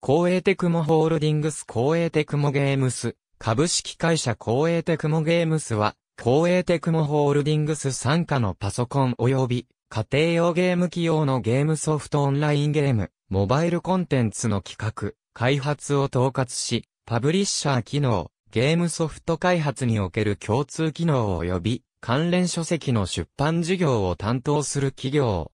公営テクモホールディングス公営テクモゲームス、株式会社公営テクモゲームスは、公営テクモホールディングス傘下のパソコン及び、家庭用ゲーム機用のゲームソフトオンラインゲーム、モバイルコンテンツの企画、開発を統括し、パブリッシャー機能、ゲームソフト開発における共通機能及び、関連書籍の出版事業を担当する企業。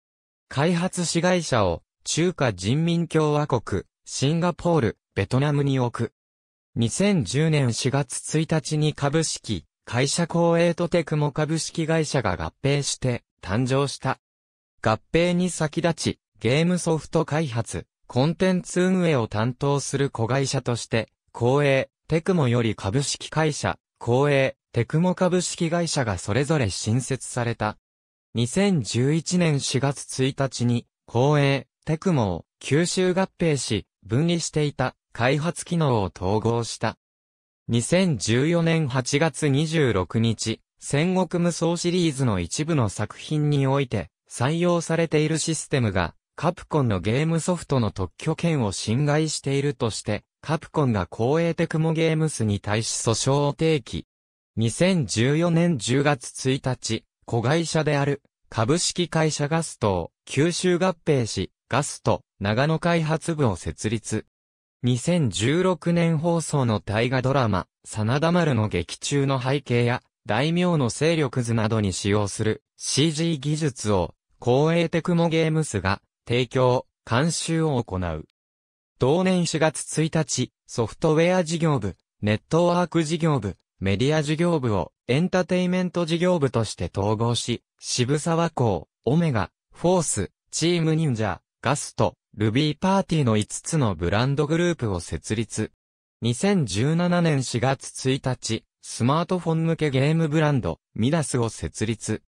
開発子会社を、中華人民共和国、シンガポール、ベトナムに置く。2010年4月1日に株式、会社公営とテクモ株式会社が合併して誕生した。合併に先立ち、ゲームソフト開発、コンテンツ運営を担当する子会社として、公営、テクモより株式会社、公営、テクモ株式会社がそれぞれ新設された。2011年4月1日に、公営、テクモを九州合併し、分離していた開発機能を統合した。2014年8月26日、戦国無双シリーズの一部の作品において採用されているシステムがカプコンのゲームソフトの特許権を侵害しているとして、カプコンが公営テクモゲームスに対し訴訟を提起。2014年10月1日、子会社である株式会社ガストを吸収合併し、ガスト、長野開発部を設立。2016年放送の大河ドラマ、真田丸の劇中の背景や、大名の勢力図などに使用する CG 技術を、公営テクモゲームスが提供、監修を行う。同年4月1日、ソフトウェア事業部、ネットワーク事業部、メディア事業部をエンターテイメント事業部として統合し、渋沢港、オメガ、フォース、チーム忍者、ガスト、ルビーパーティーの5つのブランドグループを設立。2017年4月1日、スマートフォン向けゲームブランド、ミダスを設立。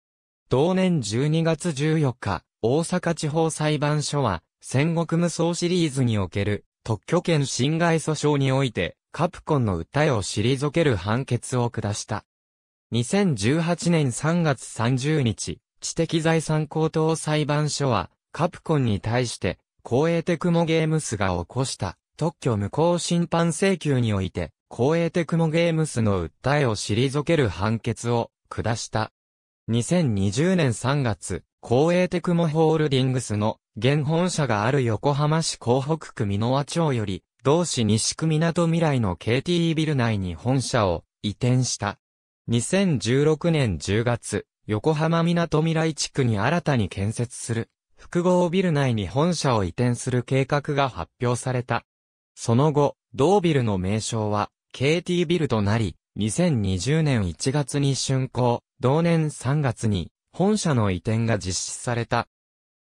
同年12月14日、大阪地方裁判所は、戦国無双シリーズにおける特許権侵害訴訟において、カプコンの訴えを退ける判決を下した。2018年3月30日、知的財産高等裁判所は、カプコンに対して、公営テクモゲームスが起こした特許無効審判請求において、公営テクモゲームスの訴えを退ける判決を下した。2020年3月、公営テクモホールディングスの現本社がある横浜市港北区美濃和町より、同市西区港未来の KTE ビル内に本社を移転した。2016年10月、横浜港未来地区に新たに建設する複合ビル内に本社を移転する計画が発表された。その後、同ビルの名称は KT ビルとなり、2020年1月に竣工、同年3月に本社の移転が実施された。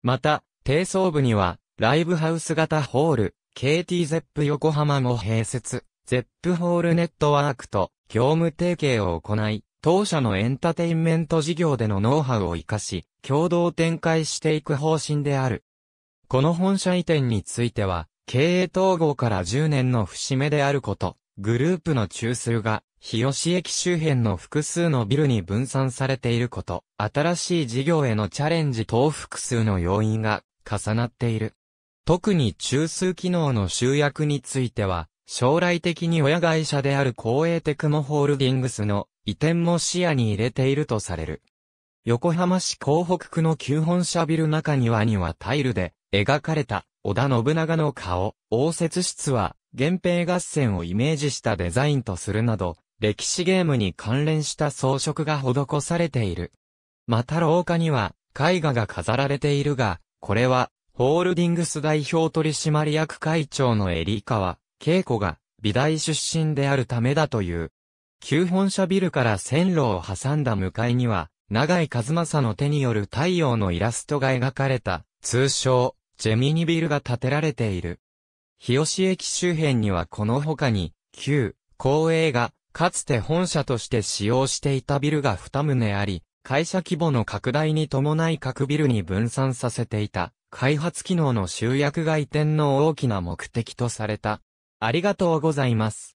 また、低層部にはライブハウス型ホール、KT ゼップ横浜も併設、ゼップホールネットワークと業務提携を行い、当社のエンタテインメント事業でのノウハウを活かし、共同展開していく方針である。この本社移転については、経営統合から10年の節目であること、グループの中枢が、日吉駅周辺の複数のビルに分散されていること、新しい事業へのチャレンジ等複数の要因が重なっている。特に中枢機能の集約については、将来的に親会社である公営テクモホールディングスの移転も視野に入れているとされる。横浜市港北区の旧本社ビル中庭にはタイルで描かれた織田信長の顔、応接室は源平合戦をイメージしたデザインとするなど、歴史ゲームに関連した装飾が施されている。また廊下には絵画が飾られているが、これはホールディングス代表取締役会長のエリカワ稽古が美大出身であるためだという。旧本社ビルから線路を挟んだ向かいには、長井和正の手による太陽のイラストが描かれた、通称、ジェミニビルが建てられている。日吉駅周辺にはこの他に、旧、公営が、かつて本社として使用していたビルが二棟あり、会社規模の拡大に伴い各ビルに分散させていた、開発機能の集約外転の大きな目的とされた。ありがとうございます。